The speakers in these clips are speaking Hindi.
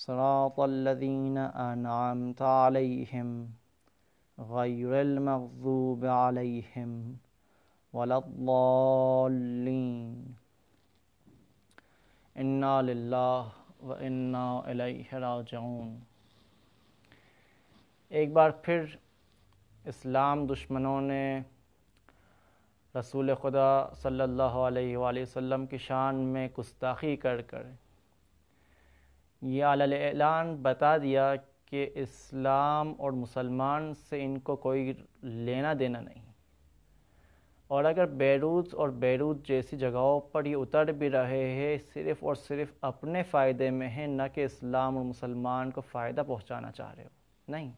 صراط الذين أنعمت عليهم غير المغضوب عليهم ولا الضالين إنا لله وإنا إليه راجعون एक बार फिर इस्लाम दुश्मनों ने रसूल खुदा सल्लल्लाहु अलैहि वसल्लम की शान में गुस्ताखी कर कर ये आलान बता दिया कि इस्लाम और मुसलमान से इनको कोई लेना देना नहीं और अगर बैरूत और बैरूत जैसी जगहों पर ये उतर भी रहे हैं सिर्फ़ और सिर्फ अपने फ़ायदे में है न कि इस्लाम और मुसलमान को फ़ायदा पहुंचाना चाह रहे हो नहीं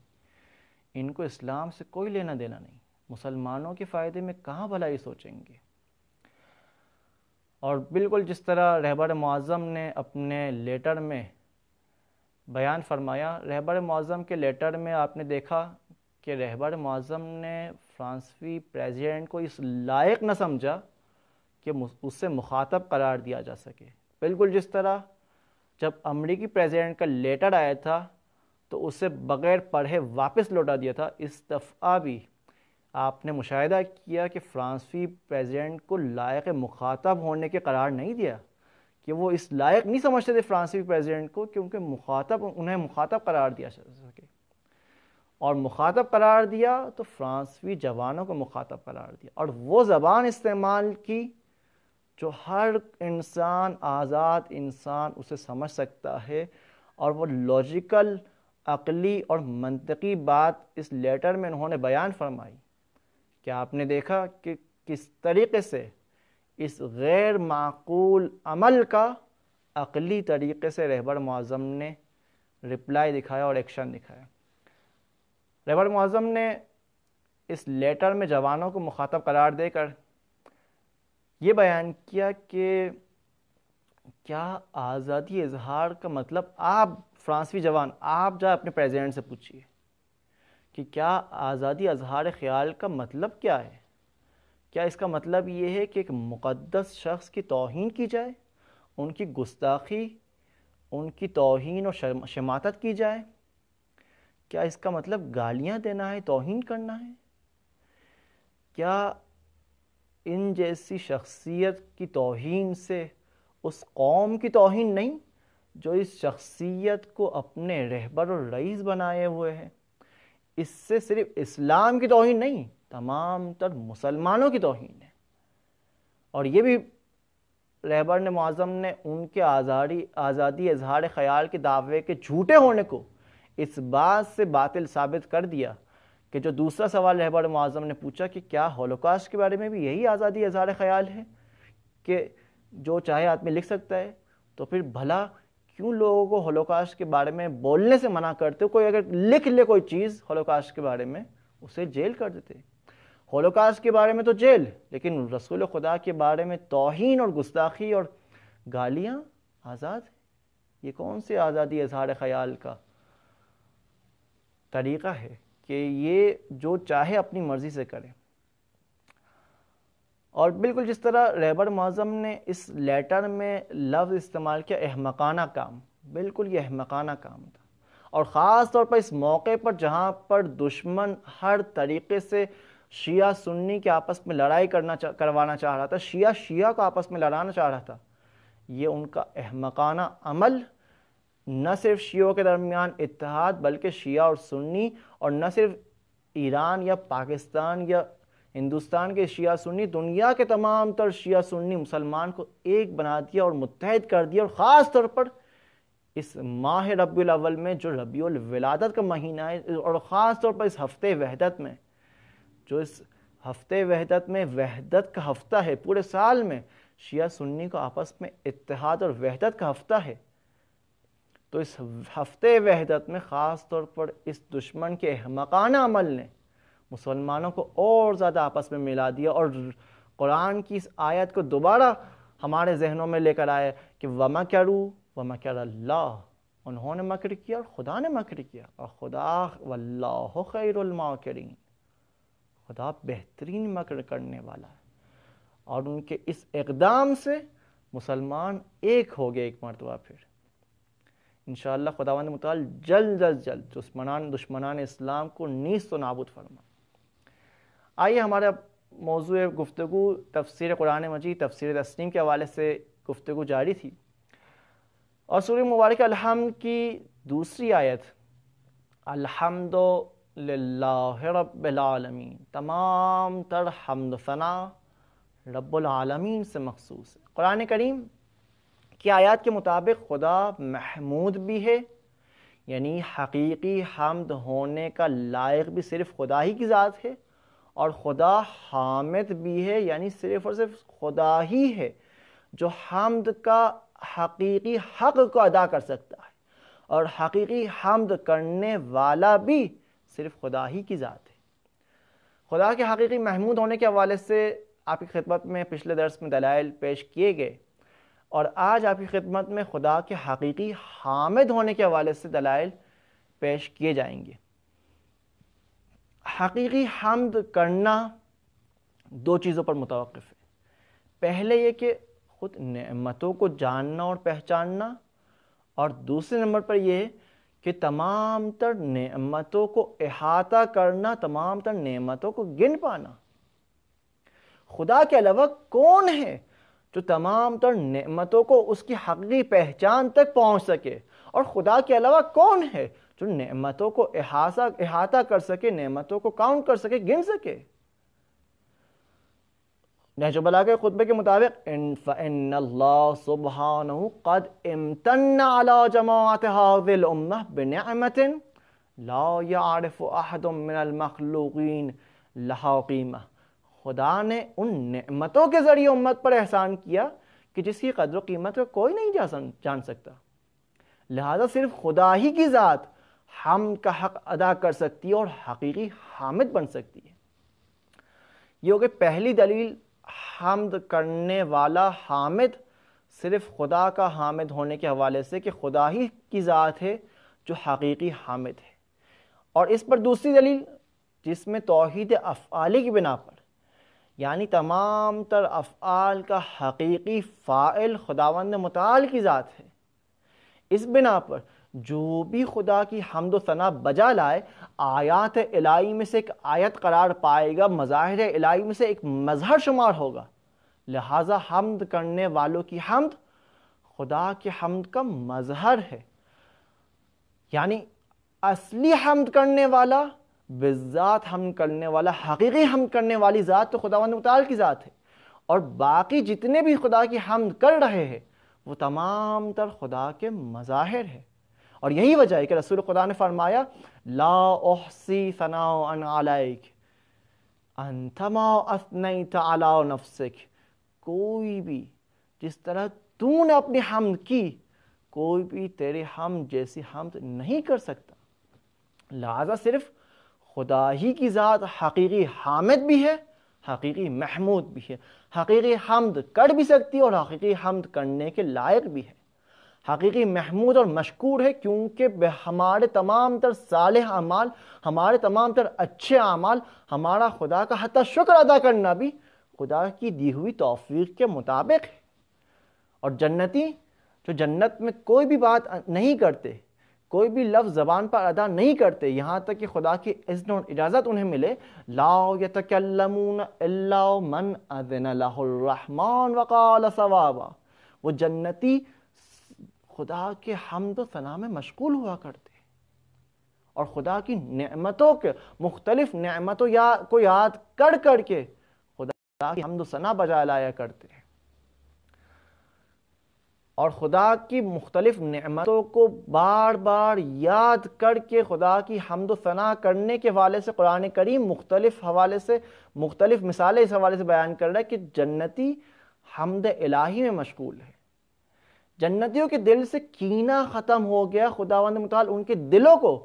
इनको इस्लाम से कोई लेना देना नहीं मुसलमानों के फ़ायदे में कहाँ भलाई सोचेंगे और बिल्कुल जिस तरह रहबर मज़म ने अपने लेटर में बयान फरमाया रहबर मज़म के लेटर में आपने देखा कि रहबर मज़म ने फ्रांसवी प्रेसिडेंट को इस लायक न समझा कि उससे मुखातब करार दिया जा सके बिल्कुल जिस तरह जब अमरीकी प्रेसिडेंट का लेटर आया था तो उसे बग़ैर पढ़े वापस लौटा दिया था इस दफ़ा भी आपने मुशाह किया कि फ्रांसवी प्रेसिडेंट को लायक मुखातब होने के करार नहीं दिया कि वो इस लायक नहीं समझते थे फ्रांसीसी प्रेसिडेंट को कि उनके मुखातब उन्हें मुखातब करार दिया सके और मुखातब करार दिया तो फ्रांसवी जवानों को मुखातब करार दिया और वो ज़बान इस्तेमाल की जो हर इंसान आज़ाद इंसान उसे समझ सकता है और वो लॉजिकल अकली और मनतकी बात इस लेटर में उन्होंने बयान फरमाई क्या आपने देखा कि किस तरीके से इस गैर माकूल अमल का अकली तरीके से रहबर मुआज़म ने रिप्लाई दिखाया और एक्शन दिखाया रहबर मुआज़म ने इस लेटर में जवानों को मुखातब करार देकर ये बयान किया कि क्या आज़ादी इजहार का मतलब आप फ्रांसवी जवान आप जाए अपने प्रेसिडेंट से पूछिए कि क्या आज़ादी इजहार ख्याल का मतलब क्या है क्या इसका मतलब ये है कि एक मुक़दस शख्स की तोहन की जाए उनकी गुस्ताखी उनकी तोहन और शमातत की जाए क्या इसका मतलब गालियाँ देना है तोहन करना है क्या इन जैसी शख्सियत की तोहन से उस कौम की तोहन नहीं जो इस शख्सियत को अपने रहबर और रईस बनाए हुए हैं इससे सिर्फ इस्लाम की तोहन नहीं तमाम तर मुसलमानों की तोहन है और ये भी रहबर ने मुआज़म ने उनके आज़ादी आज़ादी इजहार ख्याल के दावे के झूठे होने को इस बात से बातिल साबित कर दिया कि जो दूसरा सवाल रहबर मुआज़म ने पूछा कि क्या होलोकास्ट के बारे में भी यही आज़ादी इजहार ख्याल है कि जो चाहे आदमी लिख सकता है तो फिर भला क्यों लोगों को होलोकास्ट के बारे में बोलने से मना करते हो कोई अगर लिख ले कोई चीज़ होलोकास्ट के बारे में उसे जेल कर देते होलोकास्ट के बारे में तो जेल लेकिन रसूल खुदा के बारे में तोहन और गुस्ताखी और गालियाँ आज़ाद ये कौन से आज़ादी इजहार ख्याल का तरीक़ा है कि ये जो चाहे अपनी मर्ज़ी से करें और बिल्कुल जिस तरह रहबर मज़म ने इस लेटर में लफ्ज़ इस्तेमाल किया अहमकाना काम बिल्कुल ये अहमकाना काम था और ख़ास तौर पर इस मौके पर जहाँ पर दुश्मन हर तरीके से शिया सुन्नी के आपस में लड़ाई करना चा, करवाना चाह रहा था शिया शिया को आपस में लड़ाना चाह रहा था ये उनका अहमकाना अमल न सिर्फ शियों के दरमियान इतिहाद बल्कि शिया और सुन्नी और न सिर्फ ईरान या पाकिस्तान या हिंदुस्तान के शिया सुन्नी दुनिया के तमाम तर शिया सुन्नी मुसलमान को एक बना दिया और मुतहद कर दिया और ख़ास तौर पर इस माह रबी अवल में जो रबी विलादत का महीना है और ख़ास तौर पर इस हफ्ते वहदत में जो इस हफ्ते वहदत में वहदत का हफ्ता है पूरे साल में शिया सुन्नी को आपस में इतिहाद और वहदत का हफ्ता है तो इस हफ्ते वहदत में ख़ास तौर पर इस दुश्मन के अहमकाना अमल ने मुसलमानों को और ज़्यादा आपस में मिला दिया और कुरान की इस आयत को दोबारा हमारे जहनों में लेकर आया कि वमा क्या रू वमा क्या अल्लाह उन्होंने मकर किया और खुदा ने मकर किया और खुदा वल्ला खैरमाकरीन खुदा बेहतरीन मकर करने वाला है और उनके इस इकदाम से मुसलमान एक हो गए एक मरतबा फिर इन खुदा ने मुताल जल्द अज जल्द दुश्मनान दुश्मनान इस्लाम को नीस तो नाबूद फरमा आइए हमारा मौजू गुफ्तु तफसर कुरान मजीद तफसर तस्लीम के हवाले से गुफ्तु जारी थी और सूर्य मुबारक अलहम की दूसरी आयत अलहमद रबालमीन तमाम तर हमद फ़ना रबालमीन से मखसूस है क़ुरान करीम की आयात के मुताबिक खुदा महमूद भी है यानी हकीकी हमद होने का लायक भी सिर्फ़ खुदा ही की ज़ात है और खुदा हामिद भी है यानी सिर्फ़ और सिर्फ खुदा ही है जो हमद का हकीकी हक को अदा कर सकता है और हकीकी हमद करने वाला भी सिर्फ खुदा ही की ज़ात है खुदा के हकीकी महमूद होने के हवाले से आपकी खिदमत में पिछले दर्स में दलाइल पेश किए गए और आज आपकी खिदमत में खुदा के हकीकी हामिद होने के हवाले से दलाइल पेश किए जाएंगे हकीकी हमद करना दो चीज़ों पर मुतवक़ है पहले ये कि ख़ुद नमतों को जानना और पहचानना और दूसरे नंबर पर यह कि तमाम तर नेमतों को अहाता करना तमाम तर नेमतों को गिन पाना खुदा के अलावा कौन है जो तमाम तर नेमतों को उसकी हकी पहचान तक पहुंच सके और खुदा के अलावा कौन है जो नेमतों को अहासा अहाता कर सके नेमतों को काउंट कर सके गिन सके नहजबला के खुतबे के मुताबिक क़द खुदा ने उन नमतों के ज़रिए उम्मत पर एहसान किया कि जिसकी कदर कीमत को कोई नहीं जा जान सकता लिहाजा सिर्फ खुदा ही की ज़ात हम का हक अदा कर सकती है और हकीकी हामिद बन सकती है योग पहली दलील हमद करने वाला हामिद सिर्फ़ खुदा का हामिद होने के हवाले से कि खुदा ही की ज़ात है जो हकीकी हामिद है और इस पर दूसरी दलील जिसमें तोहद अफ़ाली की बिना पर यानी तमाम तर अफ़ाल का हकीकी फ़ाइल खुदावंद मताल की ज़ात है इस बिना पर जो भी खुदा की हमदोसना बजा लाए आयात इलाई में से एक आयत करार पाएगा मज़ाहिर इलाई में से एक मज़हर शुमार होगा लिहाजा हमद करने वालों की हमद खुदा की हमद का मज़हर है यानी असली हमद करने वाला बिज़ात हम करने वाला हकीकी हम करने वाली ज़ात तो खुदा मताल की ज़ात है और बाकी जितने भी खुदा की हमद कर रहे हैं वो तमाम तर खुदा के मज़ाहिर है और यही वजह है कि रसूल खुदा ने फरमाया ला नफसिक कोई भी जिस तरह तूने अपनी हमद की कोई भी तेरे हम जैसी हमद नहीं कर सकता लिहाजा सिर्फ खुदा ही की ज़ात हकीकी हामिद भी है हकीकी महमूद भी है हकीकी हमद कर भी सकती है और हकीकी हमद करने के लायक भी है हकीकी महमूद और मशहूर है क्योंकि हमारे तमाम तर साल अमाल हमारे तमाम तर अच्छे अमाल हमारा खुदा का हत शुक्र अदा करना भी खुदा की दी हुई तोफ़ी के मुताबिक है और जन्नती जो जन्नत में कोई भी बात नहीं करते कोई भी लफ्ज़ ज़बान पर अदा नहीं करते यहाँ तक कि खुदा की इज्जत और इजाज़त उन्हें मिले लाओ या अल्लाह मन अजन लाहमान वकाल सवाबा वो जन्नती खुदा के हमद सना में मशगूल हुआ करते और खुदा की नमतों के मुख्तलिफ नमतों या को याद कर करके खुदा की हमद सना बजा लाया करते हैं और खुदा की मुख्तलिफ नमतों को बार बार याद करके खुदा की हमद सना करने के हवाले से कुरान करीम मुख्तलिफ हवाले से मुख्तलिफ मिसालें इस हवाले से बयान कर रहा है कि जन्नती हमद इलाही में मशगूल है जन्नतियों के दिल से कीना ख़त्म हो गया खुदावंद मताल उनके दिलों को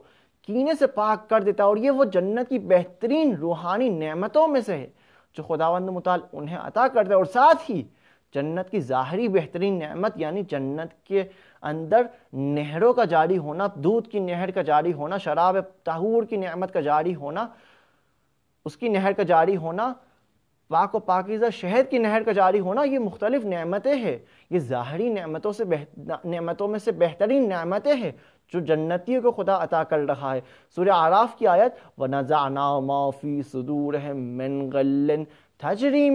कीने से पाक कर देता है और ये वो जन्नत की बेहतरीन रूहानी नेमतों में से है जो खुदावंद मताल उन्हें अता करता है और साथ ही जन्नत की ज़ाहरी बेहतरीन नेमत यानी जन्नत के अंदर नहरों का जारी होना दूध की नहर का जारी होना शराब तहूर की नेमत का जारी होना उसकी नहर का जारी होना पाक व पाकिज़ा शहद की नहर का जारी होना ये मुख्तलिफ नमतें हैं ये ज़ाहरी नमतों से बेह नमतों में से बेहतरीन नमतें हैं जो जन्नतियों को खुदा अता कर रहा है सूर्य आराफ की आयत व नज़ाना माफ़ी सदूर है मनगलन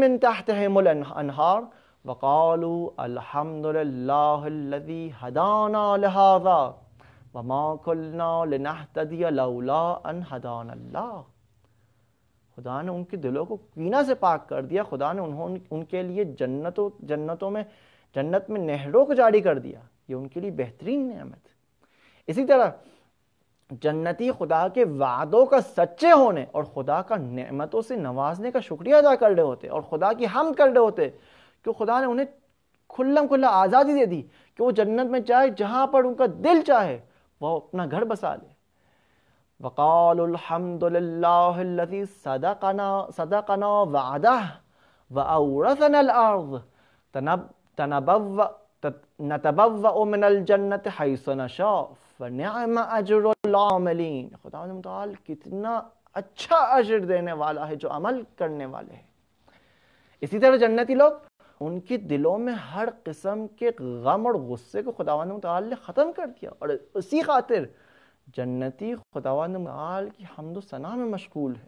मिन तहत है अनहार वक़ालू अलहमदिल्लादी हदाना लहाजा वमा कुलना लनहतदिया लौला अन हदान अल्लाह खुदा ने उनके दिलों को कीना से पाक कर दिया खुदा ने उन्होंने उनके लिए जन्नतों जन्नतों में जन्नत में नहरों को जारी कर दिया ये उनके लिए बेहतरीन नेमत इसी तरह जन्नती खुदा के वादों का सच्चे होने और खुदा का नेमतों से नवाजने का शुक्रिया अदा कर रहे होते और खुदा की हम कर रहे होते कि खुदा ने उन्हें खुल्लम खुल्ला आज़ादी दे दी कि वो जन्नत में चाहे जहाँ पर उनका दिल चाहे वह अपना घर बसा ले वक़ालहमदिल्लाजी सदाकाना सदाकाना वादा व औरसनआर्ज तनब तनबव नतबव मिनल जन्नत हईसनशाफ न्याम अजरमिलीन खुदा मताल कितना अच्छा अजर देने वाला है जो अमल करने वाले हैं इसी तरह जन्नती लोग उनके दिलों में हर किस्म के गम और गुस्से को खुदा ने ख़त्म कर दिया और उसी खातिर जन्नती खुदा नमाल की हमदो सना में मशगूल है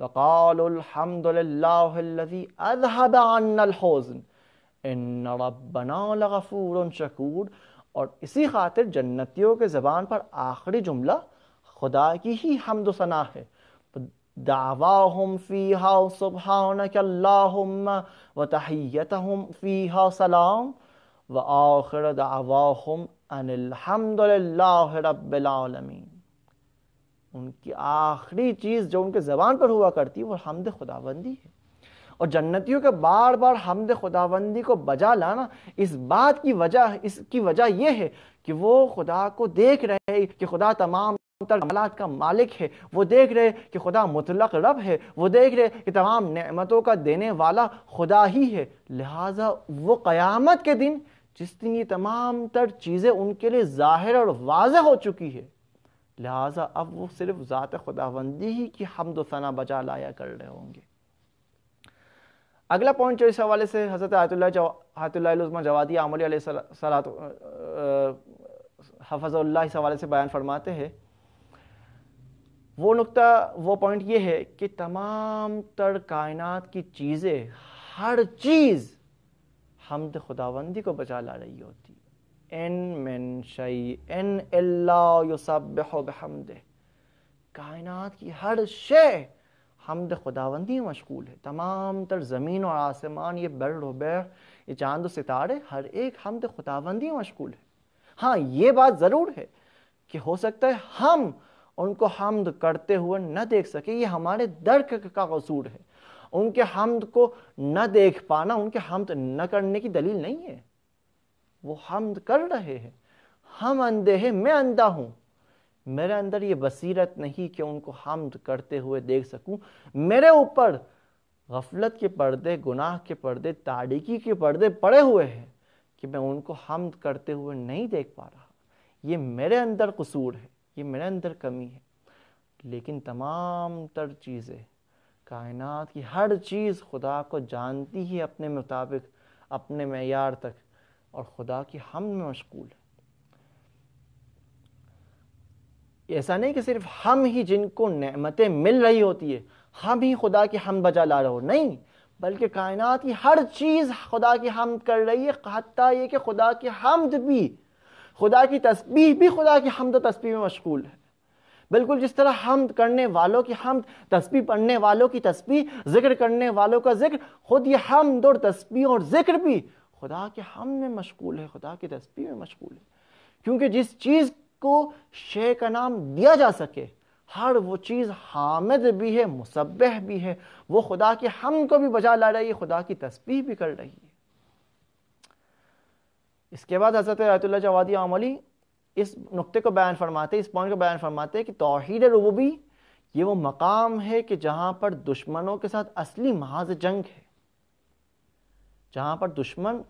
वक़ालहमदिल्लाज़न शकूर और इसी खातिर जन्नतियों के ज़बान पर आखिरी जुमला खुदा की ही हमदो सना है दावाहम फ़ीहा सुबहानकल्लाहुम्मा व तहियतहुम फ़ीहा सलाम व आखिर दावाहम अनिलहमदल्लाबीन उनकी आखिरी चीज़ जो उनके ज़बान पर हुआ करती है वो हमद खुदाबंदी है और जन्नतियों के बार बार हमद खुदाबंदी को बजा लाना इस बात की वजह इसकी वजह यह है कि वो खुदा को देख रहे कि खुदा तमाम कमालत का मालिक है वो देख रहे कि खुदा मुतलक रब है वो देख रहे कि तमाम नमतों का देने वाला खुदा ही है लिहाजा वो क़यामत के दिन जिस दिन ये तमाम तर चीज़ें उनके लिए ज़ाहिर और वाज हो चुकी है लिहाजा अब वो सिर्फ ज़ात खुदाबंदी ही की हमद सना बचा लाया कर रहे होंगे अगला पॉइंट जो इस हवाले से हज़रत आयतुल्ला आयतुल्लाजमा जवादी आमली सलात हफजल्ला इस हवाले से बयान फरमाते हैं वो नुक्ता वो पॉइंट ये है कि तमाम तर कायनात की चीज़ें हर चीज़ हमद खुदावंदी को बचा ला रही होती एन मन शई एन अल्लाहमद कायनात की हर शे हमद खुदावंदी मशगूल है तमाम तर ज़मीन और आसमान ये बर रुबैर ये चांद सितारे हर एक हमद खुदावंदी मशगूल है हाँ ये बात ज़रूर है कि हो सकता है हम उनको हमद करते हुए न देख सके ये हमारे दर्क का कसूर है उनके हमद को न देख पाना उनके हमद न करने की दलील नहीं है वो हमद कर रहे हैं हम अंधे हैं मैं अंधा हूँ मेरे अंदर ये बसीरत नहीं कि उनको हमद करते हुए देख सकूं मेरे ऊपर गफलत के पर्दे गुनाह के पर्दे तारीकी के पर्दे पड़े हुए हैं कि मैं उनको हमद करते हुए नहीं देख पा रहा ये मेरे अंदर कसूर है ये मेरे अंदर कमी है लेकिन तमाम तर चीज़ें कायनात की हर चीज़ खुदा को जानती ही अपने मुताबिक अपने मैार तक और खुदा की हम में मशगूल है ऐसा नहीं कि सिर्फ हम ही जिनको नमतें मिल रही होती है हम ही खुदा की हम बजा ला रहे हो नहीं बल्कि कायनात की हर चीज़ खुदा की हम कर रही है कहता ये कि खुदा की हमद भी खुदा की तस्बीह भी खुदा की हमद तस्बीह में मशगूल है बिल्कुल जिस तरह हम करने वालों की हम तस्वीर पढ़ने वालों की तस्वीर जिक्र करने वालों का जिक्र खुद ये हम और तस्वीर और जिक्र भी खुदा के हम में मशगूल है खुदा की तस्वीर में मशगूल है क्योंकि जिस चीज़ को शे का नाम दिया जा सके हर वो चीज़ हामिद भी है मुसबह भी है वो खुदा के हम को भी बजा ला रही है खुदा की तस्वीर भी कर रही है इसके बाद हज़रत रायतुल्ला जवादी आमली इस नुक्ते को बयान फरमाते इस पॉइंट को बयान फरमाते हैं कि तोहद रबूबी ये वो मकाम है कि जहाँ पर दुश्मनों के साथ असली महाज जंग है जहाँ पर दुश्मन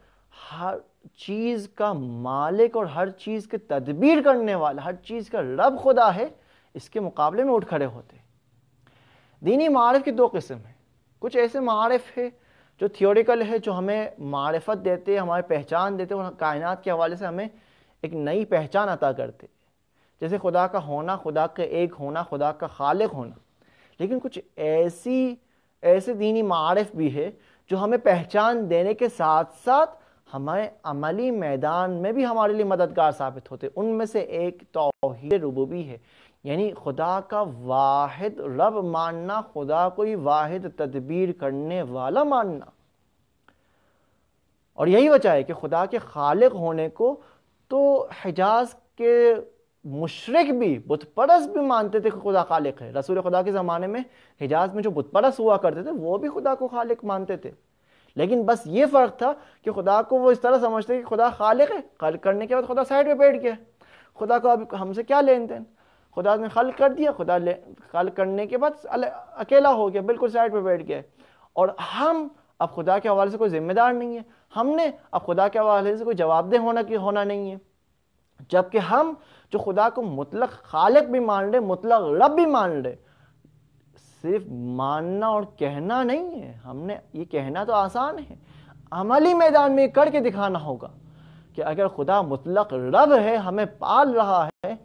हर चीज़ का मालिक और हर चीज़ के तदबीर करने वाला हर चीज़ का रब खुदा है इसके मुकाबले में उठ खड़े होते दीनी मारफ की दो किस्म है कुछ ऐसे मारफ है जो थियोरिकल है जो हमें मारफत देते हमारी पहचान देते और कायनात के हवाले से हमें एक नई पहचान अता करते जैसे खुदा का होना खुदा का एक होना खुदा का खालिक होना लेकिन कुछ ऐसी ऐसे दीनी मारफ भी है जो हमें पहचान देने के साथ साथ हमारे अमली मैदान में भी हमारे लिए मददगार साबित होते उनमें से एक तोहद रबूबी है यानी खुदा का वाहिद रब मानना खुदा को ही वाहिद तदबीर करने वाला मानना और यही वजह है कि खुदा के खालिक होने को तो हिजाज के मुशरक भी बुतपरस भी मानते थे कि खुदा खालिक है रसूल खुदा के ज़माने में हिजाज में जो बुतपरस हुआ करते थे वो भी खुदा को खालिक मानते थे लेकिन बस ये फ़र्क था कि खुदा को वो इस तरह समझते कि खुदा खालिक है खल करने के बाद खुदा साइड पर बैठ गया खुदा को अब हमसे क्या लेन देन खुदा ने खल कर दिया खुदा ले खल करने के बाद अकेला हो गया बिल्कुल साइड पर बैठ गया और हम अब खुदा के हवाले से कोई ज़िम्मेदार नहीं है हमने अब खुदा के हवाले से कोई जवाबदेह होना कि होना नहीं है जबकि हम जो खुदा को मुतलक खालिक भी मान लें मुतलक रब भी मान लें सिर्फ मानना और कहना नहीं है हमने ये कहना तो आसान है अमली मैदान में करके दिखाना होगा कि अगर खुदा मुतलक रब है हमें पाल रहा है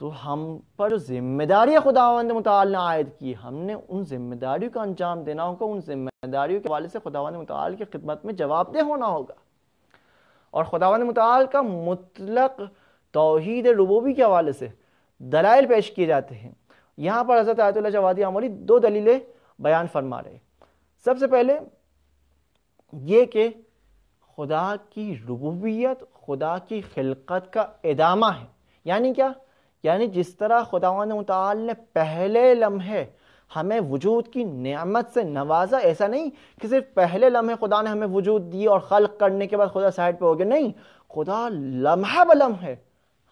तो हम पर जो जिम्मेदारियाँ खुदावंद मताल ने आयद की हमने उन जिम्मेदारियों का अंजाम देना होगा उन जिम्मेदारियों के हवाले से खुदावंद मताल की खिदमत में जवाबदेह होना होगा और खुदावंद मताल का मुतलक तोहद रबूबी के हवाले से दलाइल पेश किए जाते हैं यहाँ पर हजरत आयतुल्ला जवादी आमरी दो दलीलें बयान फरमा रहे सबसे पहले ये कि खुदा की रुबूबियत खुदा की खिलकत का इदामा है यानी क्या यानी जिस तरह ने मताल ने पहले लम्हे हमें वजूद की नियामत से नवाजा ऐसा नहीं कि सिर्फ पहले लम्हे खुदा ने हमें वजूद दी और खल्क करने के बाद खुदा साइड पे हो गया नहीं खुदा लम्हा ब लम्हे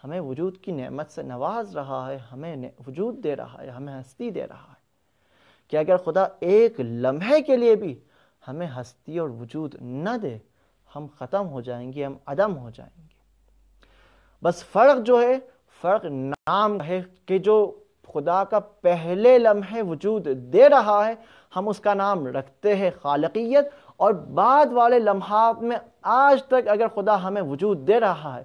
हमें वजूद की नेमत से नवाज रहा है हमें वजूद दे रहा है हमें हस्ती दे रहा है कि अगर खुदा एक लम्हे के लिए भी हमें हस्ती और वजूद न दे हम ख़त्म हो जाएंगे हम अदम हो जाएंगे बस फ़र्क जो है फ़र्क नाम है कि जो खुदा का पहले लम्हे वजूद दे रहा है हम उसका नाम रखते हैं खालकियत और बाद वाले लम्हात में आज तक अगर खुदा हमें वजूद दे रहा है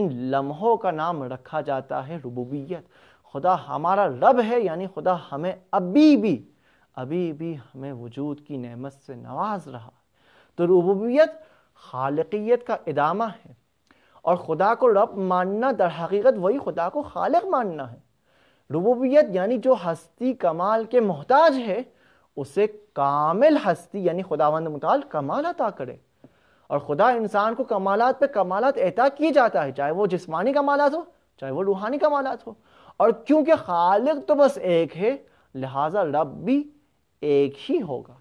इन लम्हों का नाम रखा जाता है रबूबियत खुदा हमारा रब है यानी खुदा हमें अभी भी अभी भी हमें वजूद की नेमत से नवाज रहा तो रबूबियत खालकियत का इदामा है और खुदा को रब मानना दर हकीकत वही खुदा को खालिक मानना है रबूबियत यानी जो हस्ती कमाल के मोहताज है उसे कामिल हस्ती यानी खुदावंद मताल कमाल अता करे और खुदा इंसान को कमालत पे कमालत अता किए जाता है चाहे वो जिस्मानी कमालत हो चाहे वो रूहानी कमालत हो और क्योंकि खालिक तो बस एक है लिहाजा रब भी एक ही होगा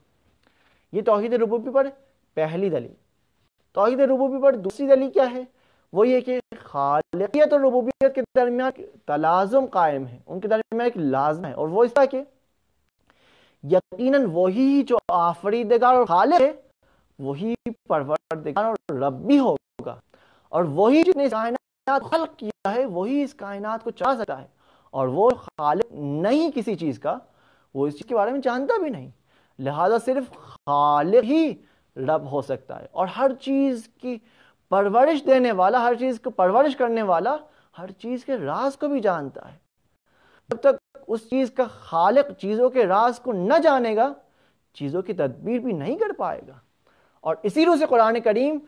ये तोहद रबूबी पर पहली दलील तोहद रबूबी पर दूसरी दलील क्या है वो ये कि खालियत और रबूबियत के दरमियान तलाजुम कायम है उनके दरमियान एक लाजम है और वो इस तरह के यकीनन वही जो आफरीदगार और खालिक है वही परवरदिगार और रब्बी होगा और वही जिसने कायनात खल किया है वही इस कायनात को चला सकता है और वो खालिक नहीं किसी चीज़ का वो इस चीज़ के बारे में जानता भी नहीं लिहाजा सिर्फ खालिक ही रब हो सकता है और हर चीज़ की परवरिश देने वाला हर चीज़ को परवरिश करने वाला हर चीज़ के राज को भी जानता है जब तक उस चीज़ का खालिक चीज़ों के राज को न जानेगा चीज़ों की तदबीर भी नहीं कर पाएगा और इसी रूह से कुरान करीम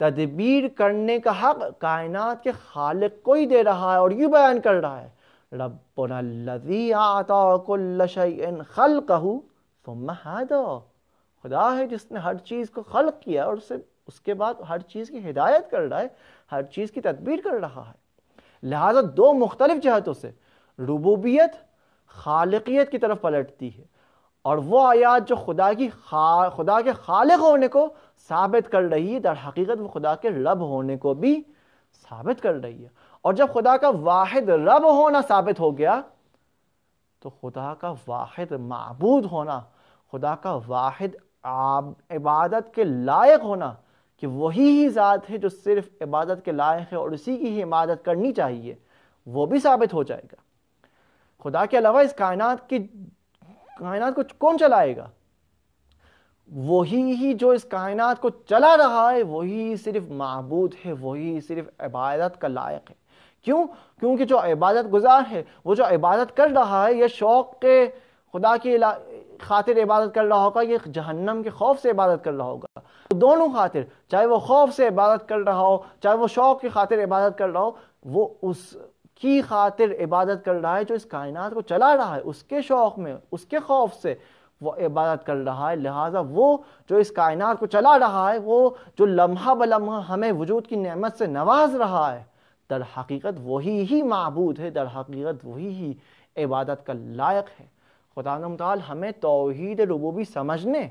तदबीर करने का हक कायनात के खालिक को ही दे रहा है और यू बयान कर रहा है तो आता खुदा है जिसने हर चीज़ को खल किया और उसे उसके बाद हर चीज़ की हिदायत कर रहा है हर चीज़ की तदबीर कर रहा है लिहाजा दो मुख्तलिफ जहतों से रबूबियत खालकियत की तरफ पलटती है और वो आयात जो खुदा की खा खुदा के खालिक होने को साबित कर रही है दर हकीकत वो खुदा के रब होने को भी साबित कर रही है और जब खुदा का वाहिद रब होना साबित हो गया तो खुदा का वाहिद मबूद होना खुदा का वाहिद आब इबादत के लायक होना कि वही ही ज़ात है जो सिर्फ इबादत के लायक है और उसी की ही इबादत करनी चाहिए वो भी साबित हो जाएगा खुदा के अलावा इस कायनात की कायनात को कौन चलाएगा वही ही जो इस कायनात को चला रहा है वही सिर्फ मबूद है वही सिर्फ इबादत का लायक है क्यों क्योंकि जो इबादत गुजार है वो जो इबादत कर रहा है यह शौक़ के खुदा की खातिर इबादत कर रहा होगा ये जहन्नम के खौफ से इबादत कर रहा होगा तो दोनों खातिर चाहे वो खौफ से इबादत कर रहा हो चाहे वो शौक की खातिर इबादत कर रहा हो वो उस की खातिर इबादत कर रहा है जो इस कायनात को चला रहा है उसके शौक में उसके खौफ से वो इबादत कर रहा है लिहाजा वो जो इस कायनात को चला रहा है वो जो लम्हा ब लम्हा हमें वजूद की नेमत से नवाज रहा है दर हकीकत वही ही मबूद है दर हकीकत वही ही इबादत का लायक है खुदा नमताल हमें तोहद रुबूबी समझने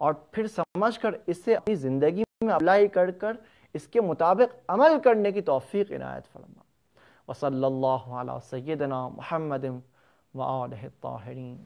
और फिर समझकर इसे अपनी ज़िंदगी में अप्लाई कर कर इसके मुताबिक अमल करने की तोफ़ी इनायत फरमा वसल्ला सैदना महमदम वाहरीन